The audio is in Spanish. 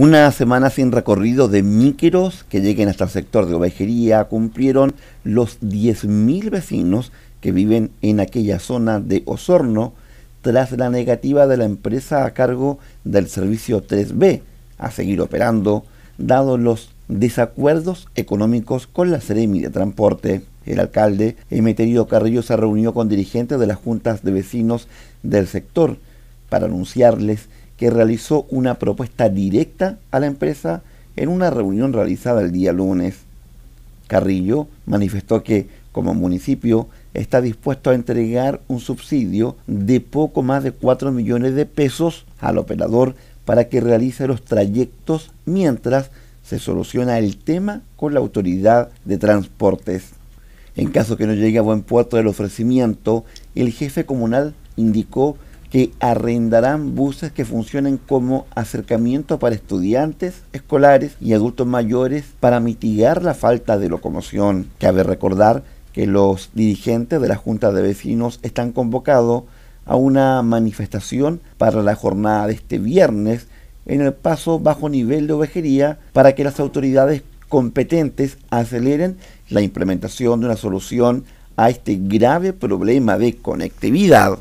una semana sin recorrido de micros que lleguen hasta el sector de ovejería cumplieron los 10.000 vecinos que viven en aquella zona de Osorno tras la negativa de la empresa a cargo del servicio 3B a seguir operando, dados los desacuerdos económicos con la Seremi de Transporte. El alcalde Emeterio Carrillo se reunió con dirigentes de las juntas de vecinos del sector para anunciarles que realizó una propuesta directa a la empresa en una reunión realizada el día lunes. Carrillo manifestó que, como municipio, está dispuesto a entregar un subsidio de poco más de 4 millones de pesos al operador para que realice los trayectos mientras se soluciona el tema con la autoridad de transportes. En caso que no llegue a buen puerto el ofrecimiento, el jefe comunal indicó que arrendarán buses que funcionen como acercamiento para estudiantes escolares y adultos mayores para mitigar la falta de locomoción. Cabe recordar que los dirigentes de la Junta de Vecinos están convocados a una manifestación para la jornada de este viernes en el paso bajo nivel de ovejería para que las autoridades competentes aceleren la implementación de una solución a este grave problema de conectividad.